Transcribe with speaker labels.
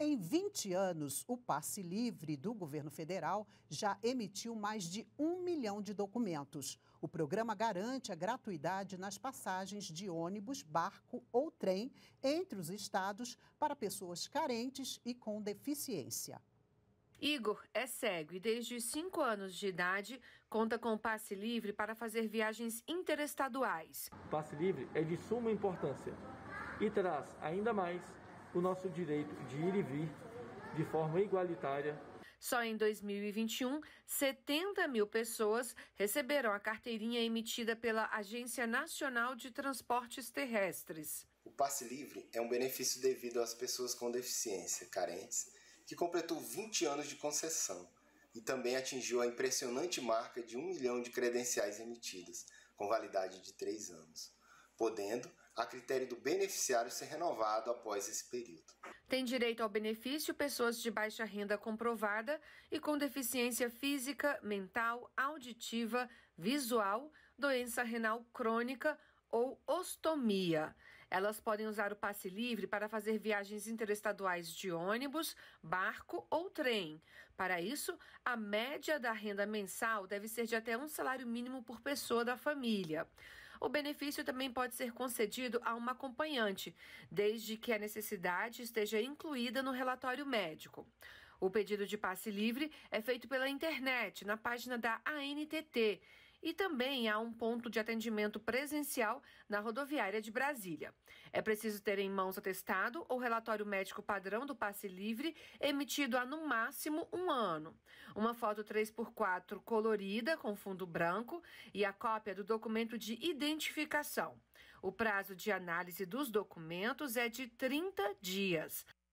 Speaker 1: Em 20 anos, o passe livre do governo federal já emitiu mais de um milhão de documentos. O programa garante a gratuidade nas passagens de ônibus, barco ou trem entre os estados para pessoas carentes e com deficiência.
Speaker 2: Igor é cego e desde os 5 anos de idade conta com o passe livre para fazer viagens interestaduais.
Speaker 3: O passe livre é de suma importância e traz ainda mais o nosso direito de ir e vir de forma igualitária.
Speaker 2: Só em 2021, 70 mil pessoas receberam a carteirinha emitida pela Agência Nacional de Transportes Terrestres.
Speaker 4: O passe livre é um benefício devido às pessoas com deficiência carentes, que completou 20 anos de concessão e também atingiu a impressionante marca de 1 milhão de credenciais emitidas, com validade de 3 anos podendo, a critério do beneficiário, ser renovado após esse período.
Speaker 2: Tem direito ao benefício pessoas de baixa renda comprovada e com deficiência física, mental, auditiva, visual, doença renal crônica ou ostomia. Elas podem usar o passe livre para fazer viagens interestaduais de ônibus, barco ou trem. Para isso, a média da renda mensal deve ser de até um salário mínimo por pessoa da família. O benefício também pode ser concedido a uma acompanhante, desde que a necessidade esteja incluída no relatório médico. O pedido de passe livre é feito pela internet, na página da ANTT e também há um ponto de atendimento presencial na rodoviária de Brasília. É preciso ter em mãos atestado ou relatório médico padrão do passe livre, emitido há no máximo um ano. Uma foto 3x4 colorida, com fundo branco, e a cópia do documento de identificação. O prazo de análise dos documentos é de 30 dias.